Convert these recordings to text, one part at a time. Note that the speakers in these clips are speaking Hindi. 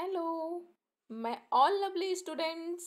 Hello my all lovely students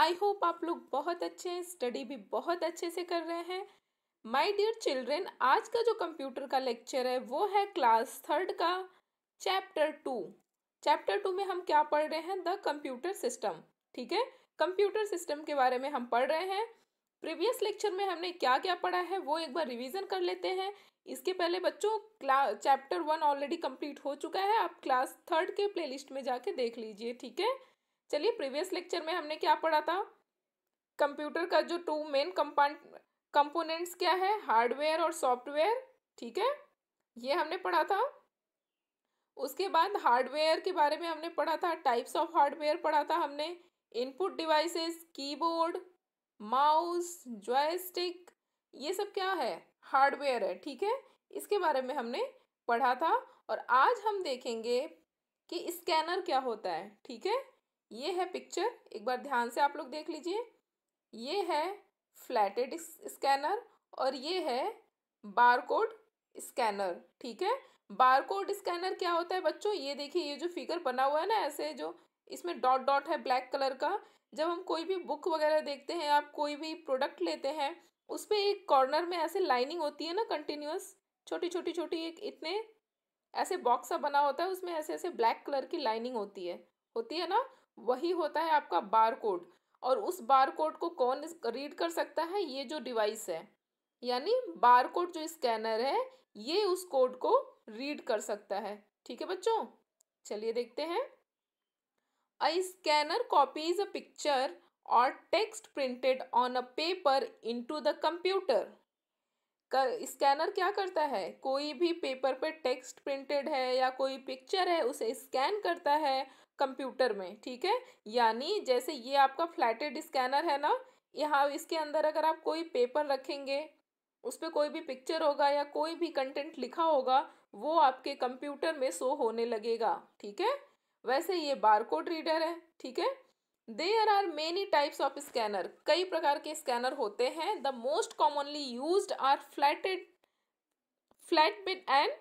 I hope आप लोग बहुत अच्छे हैं स्टडी भी बहुत अच्छे से कर रहे हैं माय डियर चिल्ड्रेन आज का जो कंप्यूटर का लेक्चर है वो है क्लास थर्ड का चैप्टर टू चैप्टर टू में हम क्या पढ़ रहे हैं द कंप्यूटर सिस्टम ठीक है कंप्यूटर सिस्टम के बारे में हम पढ़ रहे हैं प्रीवियस लेक्चर में हमने क्या क्या पढ़ा है वो एक बार रिवीजन कर लेते हैं इसके पहले बच्चों चैप्टर वन ऑलरेडी कंप्लीट हो चुका है आप क्लास थर्ड के प्लेलिस्ट में जाके देख लीजिए ठीक है चलिए प्रीवियस लेक्चर में हमने क्या पढ़ा था कंप्यूटर का जो टू मेन कंपोनेंट्स क्या है हार्डवेयर और सॉफ्टवेयर ठीक है ये हमने पढ़ा था उसके बाद हार्डवेयर के बारे में हमने पढ़ा था टाइप्स ऑफ हार्डवेयर पढ़ा था हमने input devices keyboard mouse joystick ये सब क्या है हार्डवेयर है ठीक है इसके बारे में हमने पढ़ा था और आज हम देखेंगे कि स्कैनर क्या होता है ठीक है ये है पिक्चर एक बार ध्यान से आप लोग देख लीजिए ये है फ्लैटेड स्कैनर और ये है बारकोड स्कैनर ठीक है बारकोड स्कैनर क्या होता है बच्चों ये देखिए ये जो फिगर बना हुआ है ना ऐसे जो इसमें डॉट डॉट है ब्लैक कलर का जब हम कोई भी बुक वगैरह देखते हैं आप कोई भी प्रोडक्ट लेते हैं उस पर एक कॉर्नर में ऐसे लाइनिंग होती है ना कंटिन्यूस छोटी छोटी छोटी एक इतने ऐसे बॉक्स सा बना होता है उसमें ऐसे ऐसे ब्लैक कलर की लाइनिंग होती है होती है ना वही होता है आपका बार कोड और उस बार कोड को कौन रीड कर सकता है ये जो डिवाइस है यानी बार कोड जो स्कैनर है ये उस कोड को रीड कर सकता है ठीक है बच्चों चलिए देखते हैं A scanner copies a picture or text printed on a paper into the computer. Scanner क्या करता है कोई भी पेपर पे टेक्स्ट प्रिंटेड है या कोई पिक्चर है उसे स्कैन करता है कंप्यूटर में ठीक है यानी जैसे ये आपका फ्लैटेड स्कैनर है ना यहाँ इसके अंदर अगर आप कोई पेपर रखेंगे उस पर कोई भी पिक्चर होगा या कोई भी कंटेंट लिखा होगा वो आपके कंप्यूटर में शो होने लगेगा ठीक है वैसे ये बारकोड रीडर है ठीक है there are many types of scanner कई प्रकार के स्कैनर होते हैं the most commonly use are flatted flat bed and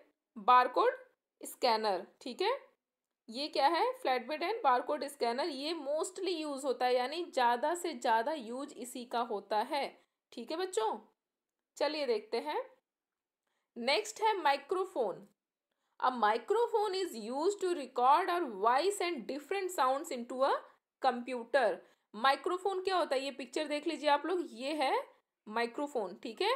barcode scanner ठीक है ये क्या है बिड एंड बारकोड स्कैनर ये मोस्टली यूज़ होता है यानी ज़्यादा से ज़्यादा यूज इसी का होता है ठीक है बच्चों चलिए देखते हैं नेक्स्ट है microphone microphone is use to record our voice and different sound into a computer microphone क्या होता है ये पिक्चर देख लीजिए आप लोग ये है माइक्रोफोन ठीक है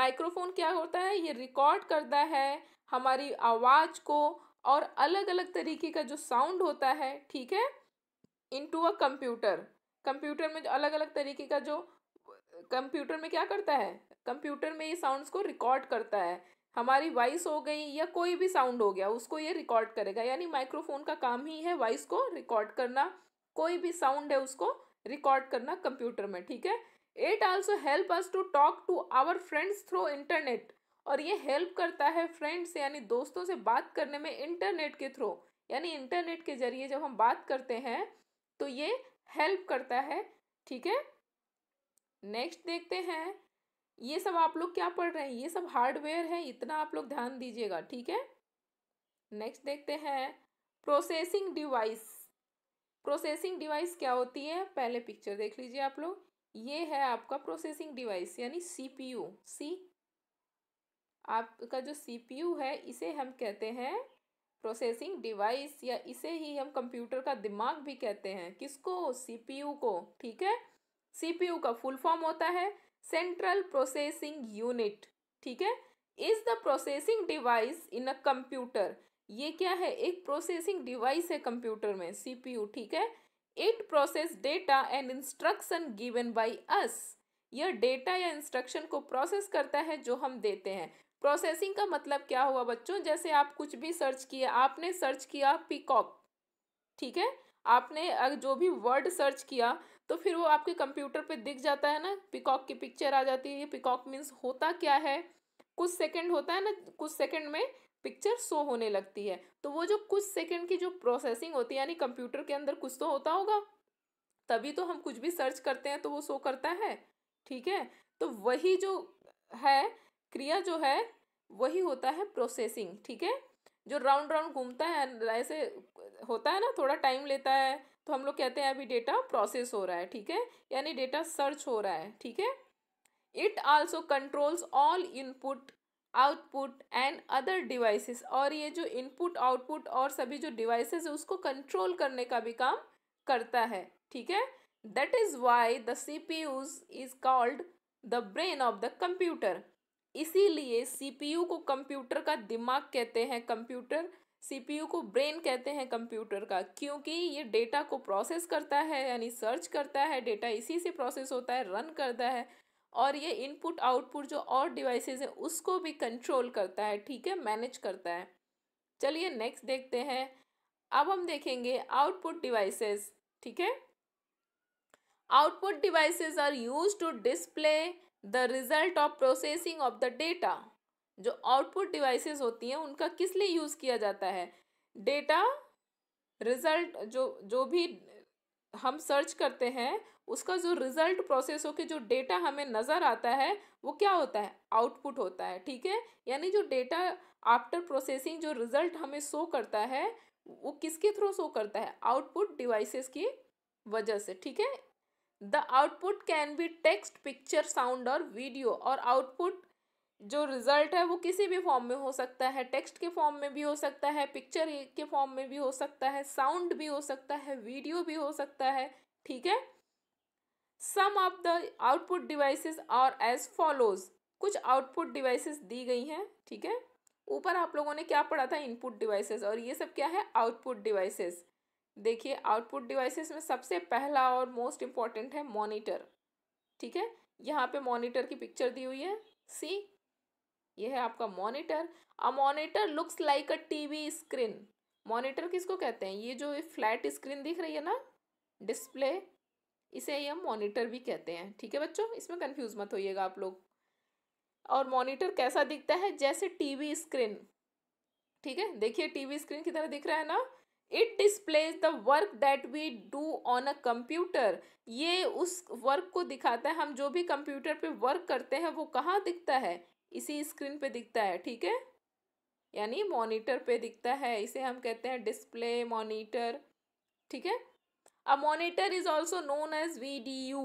माइक्रोफोन क्या होता है ये रिकॉर्ड करता है हमारी आवाज़ को और अलग अलग तरीके का जो साउंड होता है ठीक है into a computer computer में जो अलग अलग तरीके का जो कंप्यूटर में क्या करता है कंप्यूटर में ये साउंड्स को रिकॉर्ड करता है हमारी वॉइस हो गई या कोई भी साउंड हो गया उसको ये रिकॉर्ड करेगा यानी माइक्रोफोन का काम ही है वॉइस को रिकॉर्ड करना कोई भी साउंड है उसको रिकॉर्ड करना कंप्यूटर में ठीक है it also help us to talk to our friends through internet और ये हेल्प करता है फ्रेंड्स यानी दोस्तों से बात करने में इंटरनेट के थ्रू यानी इंटरनेट के जरिए जब हम बात करते हैं तो ये हेल्प करता है ठीक है नेक्स्ट देखते हैं ये सब आप लोग क्या पढ़ रहे हैं ये सब हार्डवेयर है इतना आप लोग ध्यान दीजिएगा ठीक है नेक्स्ट देखते हैं प्रोसेसिंग डिवाइस प्रोसेसिंग डिवाइस क्या होती है पहले पिक्चर देख लीजिए आप लोग ये है आपका प्रोसेसिंग डिवाइस यानी सीपीयू सी आपका जो सीपीयू है इसे हम कहते हैं प्रोसेसिंग डिवाइस या इसे ही हम कंप्यूटर का दिमाग भी कहते हैं किसको सीपीयू को ठीक है सीपीयू का फुल फॉर्म होता है सेंट्रल प्रोसेसिंग यूनिट ठीक है is the processing device in a computer ये क्या है एक प्रोसेसिंग डिवाइस है कंप्यूटर में सीपीयू ठीक है it process data and instruction given by us यह डेटा या इंस्ट्रक्शन को प्रोसेस करता है जो हम देते हैं प्रोसेसिंग का मतलब क्या हुआ बच्चों जैसे आप कुछ भी सर्च किए आपने सर्च किया पिकॉक ठीक है आपने जो भी वर्ड सर्च किया तो फिर वो आपके कंप्यूटर पे दिख जाता है ना पिकॉक की पिक्चर आ जाती है ये पिकॉक मीन्स होता क्या है कुछ सेकंड होता है ना कुछ सेकंड में पिक्चर शो होने लगती है तो वो जो कुछ सेकंड की जो प्रोसेसिंग होती है यानी कंप्यूटर के अंदर कुछ तो होता होगा तभी तो हम कुछ भी सर्च करते हैं तो वो शो करता है ठीक है तो वही जो है क्रिया जो है वही होता है प्रोसेसिंग ठीक है जो राउंड राउंड घूमता है ऐसे होता है ना थोड़ा टाइम लेता है तो हम लोग कहते हैं अभी डेटा प्रोसेस हो रहा है ठीक है यानी डेटा सर्च हो रहा है ठीक है it also controls all input output and other devices और ये जो इनपुट आउटपुट और सभी जो डिवाइसेस है उसको कंट्रोल करने का भी काम करता है ठीक है that is why the C P use is called the brain of the computer इसीलिए सी पी यू को कंप्यूटर का दिमाग कहते हैं कंप्यूटर सीपीयू को ब्रेन कहते हैं कंप्यूटर का क्योंकि ये डेटा को प्रोसेस करता है यानी सर्च करता है डेटा इसी से प्रोसेस होता है रन करता है और ये इनपुट आउटपुट जो और डिवाइसेस हैं उसको भी कंट्रोल करता है ठीक है मैनेज करता है चलिए नेक्स्ट देखते हैं अब हम देखेंगे आउटपुट डिवाइसेस ठीक है output devices are use to display the result of processing of the data जो आउटपुट डिवाइसेस होती हैं उनका किस लिए यूज़ किया जाता है डेटा रिजल्ट जो जो भी हम सर्च करते हैं उसका जो रिजल्ट प्रोसेस होकर जो डेटा हमें नज़र आता है वो क्या होता है आउटपुट होता है ठीक है यानी जो डेटा आफ्टर प्रोसेसिंग जो रिजल्ट हमें शो करता है वो किसके थ्रू शो करता है आउटपुट डिवाइसेस की वजह से ठीक है the output can be text picture sound और वीडियो और आउटपुट जो रिज़ल्ट है वो किसी भी फॉर्म में हो सकता है टेक्स्ट के फॉर्म में भी हो सकता है पिक्चर के फॉर्म में भी हो सकता है साउंड भी हो सकता है वीडियो भी हो सकता है ठीक है some of the output devices और एज फॉलोज कुछ आउटपुट डिवाइसेस दी गई हैं ठीक है ऊपर आप लोगों ने क्या पढ़ा था इनपुट डिवाइसेस और ये सब क्या है आउटपुट डिवाइसेस देखिए आउटपुट डिवाइसेस में सबसे पहला और मोस्ट इम्पॉर्टेंट है मॉनिटर ठीक है यहाँ पे मॉनिटर की पिक्चर दी हुई है सी ये है आपका monitor a monitor looks like a TV screen monitor किसको कहते हैं ये जो फ्लैट स्क्रीन दिख रही है ना डिस्प्ले इसे ये हम मॉनिटर भी कहते हैं ठीक है बच्चों इसमें कंफ्यूज मत होइएगा आप लोग और मॉनिटर कैसा दिखता है जैसे टीवी स्क्रीन ठीक है देखिए टीवी स्क्रीन की तरह दिख रहा है ना it displays the work that we do on a computer ये उस वर्क को दिखाता है हम जो भी कंप्यूटर पे वर्क करते हैं वो कहाँ दिखता है इसी स्क्रीन पे दिखता है ठीक है यानी मॉनिटर पे दिखता है इसे हम कहते हैं डिस्प्ले मॉनिटर ठीक है अब monitor is also known as V D U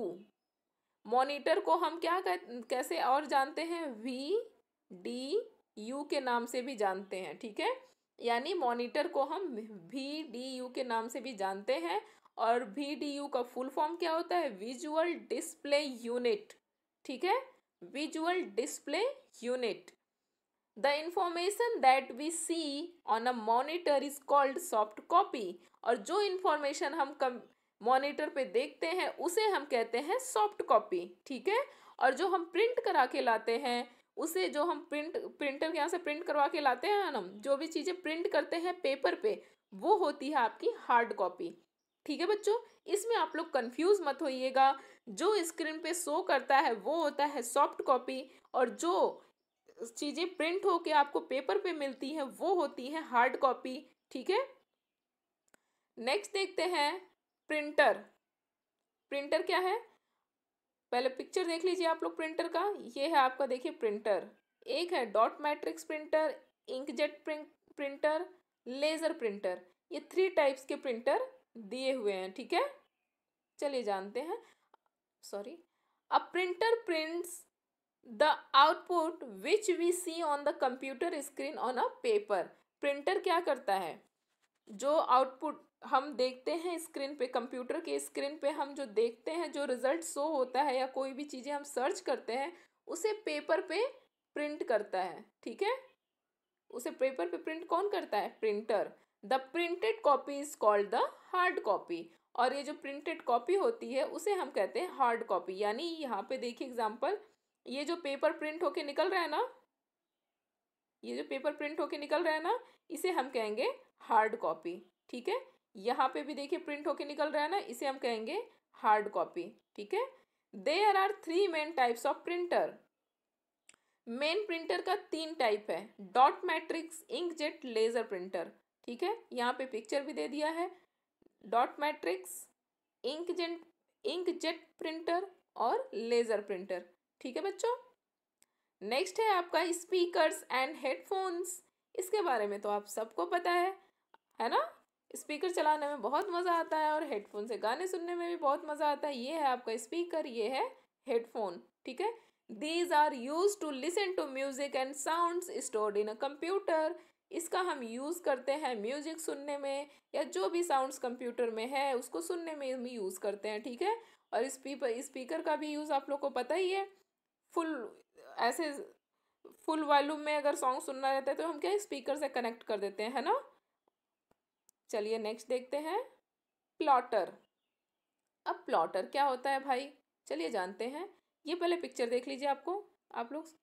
monitor को हम क्या कह कैसे और जानते हैं वी डी यू के नाम से भी जानते हैं ठीक है यानी मॉनिटर को हम वी डी यू के नाम से भी जानते हैं और वी डी यू का फुल फॉर्म क्या होता है विजुअल डिस्प्ले यूनिट ठीक है visual display unit. The information that we see on a monitor is called soft copy और जो information हम कम मॉनिटर पे देखते हैं उसे हम कहते हैं सॉफ्ट कॉपी ठीक है और जो हम प्रिंट करा के लाते हैं उसे जो हम प्रिंट प्रिंटर के यहाँ से प्रिंट करवा के लाते हैं ना जो भी चीज़ें प्रिंट करते हैं पेपर पे वो होती है आपकी हार्ड कॉपी ठीक है बच्चों इसमें आप लोग कंफ्यूज मत होइएगा जो स्क्रीन पे शो करता है वो होता है सॉफ्ट कॉपी और जो चीज़ें प्रिंट होके आपको पेपर पे मिलती हैं वो होती है हार्ड कॉपी ठीक है नेक्स्ट देखते हैं प्रिंटर प्रिंटर क्या है पहले पिक्चर देख लीजिए आप लोग प्रिंटर का ये है आपका देखिए प्रिंटर एक है dot matrix printer inkjet printer laser printer ये थ्री टाइप्स के प्रिंटर दिए हुए हैं ठीक है चलिए जानते हैं sorry a printer prints the output which we see on the computer screen on a paper printer क्या करता है जो आउटपुट हम देखते हैं स्क्रीन पे कंप्यूटर के स्क्रीन पे हम जो देखते हैं जो रिजल्ट शो होता है या कोई भी चीज़ें हम सर्च करते हैं उसे पेपर पे प्रिंट करता है ठीक है उसे पेपर पे प्रिंट कौन करता है printer the printed copy is called the hard copy और ये जो प्रिंटेड कॉपी होती है उसे हम कहते हैं हार्ड कॉपी यानी यहाँ पे देखिए एग्जाम्पल ये जो पेपर प्रिंट होके निकल रहा है ना ये जो पेपर प्रिंट होके निकल रहा है ना इसे हम कहेंगे हार्ड कॉपी ठीक है यहाँ पे भी देखिए प्रिंट होके निकल रहा है ना इसे हम कहेंगे हार्ड कॉपी ठीक है there are three main types of printer main printer का तीन टाइप है dot matrix jet laser printer ठीक है यहाँ पे पिक्चर भी दे दिया है dot matrix ink jet ink jet printer और लेज़र प्रिंटर ठीक है बच्चों नेक्स्ट है आपका स्पीकर्स एंड हेडफोन्स इसके बारे में तो आप सबको पता है है ना स्पीकर चलाने में बहुत मज़ा आता है और हेडफोन से गाने सुनने में भी बहुत मज़ा आता है ये है आपका स्पीकर ये है हेडफोन ठीक है these are use to listen to music and sound stored in a computer इसका हम यूज़ करते हैं म्यूजिक सुनने में या जो भी साउंड्स कंप्यूटर में है उसको सुनने में भी यूज़ करते हैं ठीक है और स्पीकर स्पीकर का भी यूज़ आप लोग को पता ही है फुल ऐसे फुल वॉल्यूम में अगर सॉन्ग सुनना रहता है तो हम क्या स्पीकर से कनेक्ट कर देते हैं है ना चलिए नेक्स्ट देखते हैं प्लॉटर अब प्लॉटर क्या होता है भाई चलिए जानते हैं ये पहले पिक्चर देख लीजिए आपको आप लोग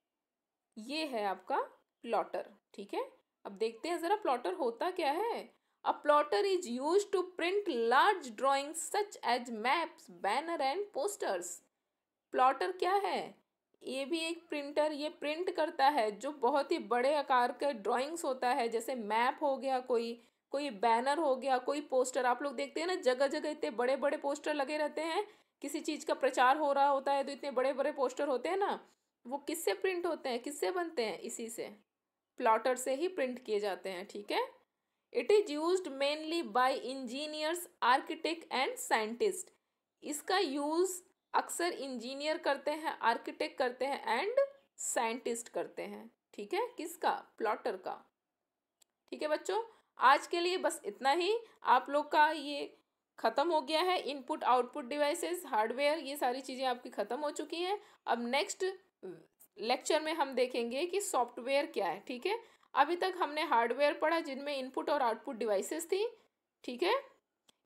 ये है आपका प्लॉटर ठीक है अब देखते हैं ज़रा प्लॉटर होता क्या है a plotter is use to print large drawings such as maps banner and posters plotter क्या है ये भी एक प्रिंटर ये प्रिंट करता है जो बहुत ही बड़े आकार के ड्राइंग्स होता है जैसे मैप हो गया कोई कोई बैनर हो गया कोई पोस्टर आप लोग देखते हैं ना जगह जगह इतने बड़े बड़े पोस्टर लगे रहते हैं किसी चीज़ का प्रचार हो रहा होता है तो इतने बड़े बड़े पोस्टर होते हैं ना वो किससे प्रिंट होते हैं किससे बनते हैं इसी से प्लॉटर से ही प्रिंट किए जाते हैं ठीक है it is use mainly by engineers architect and scientist इसका यूज़ अक्सर इंजीनियर करते हैं आर्किटेक्ट करते हैं एंड साइंटिस्ट करते हैं ठीक है किसका प्लॉटर का ठीक है बच्चों आज के लिए बस इतना ही आप लोग का ये ख़त्म हो गया है इनपुट आउटपुट डिवाइसेस हार्डवेयर ये सारी चीज़ें आपकी ख़त्म हो चुकी हैं अब नेक्स्ट लेक्चर में हम देखेंगे कि सॉफ्टवेयर क्या है ठीक है अभी तक हमने हार्डवेयर पढ़ा जिनमें इनपुट और आउटपुट डिवाइसेस थी ठीक है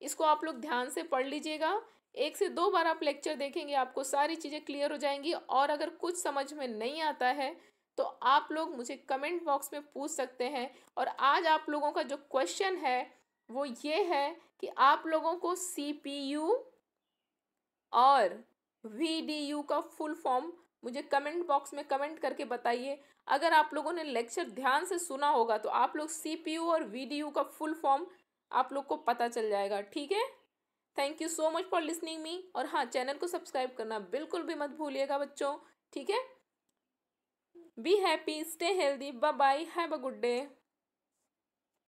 इसको आप लोग ध्यान से पढ़ लीजिएगा एक से दो बार आप लेक्चर देखेंगे आपको सारी चीज़ें क्लियर हो जाएंगी और अगर कुछ समझ में नहीं आता है तो आप लोग मुझे कमेंट बॉक्स में पूछ सकते हैं और आज आप लोगों का जो क्वेश्चन है वो ये है कि आप लोगों को सी और वी का फुल फॉर्म मुझे कमेंट बॉक्स में कमेंट करके बताइए अगर आप लोगों ने लेक्चर ध्यान से सुना होगा तो आप लोग सी और वी का फुल फॉर्म आप लोग को पता चल जाएगा ठीक है thank you so much for listening me और हाँ चैनल को सब्सक्राइब करना बिल्कुल भी मत भूलिएगा बच्चों ठीक है be happy stay healthy bye bye have a good day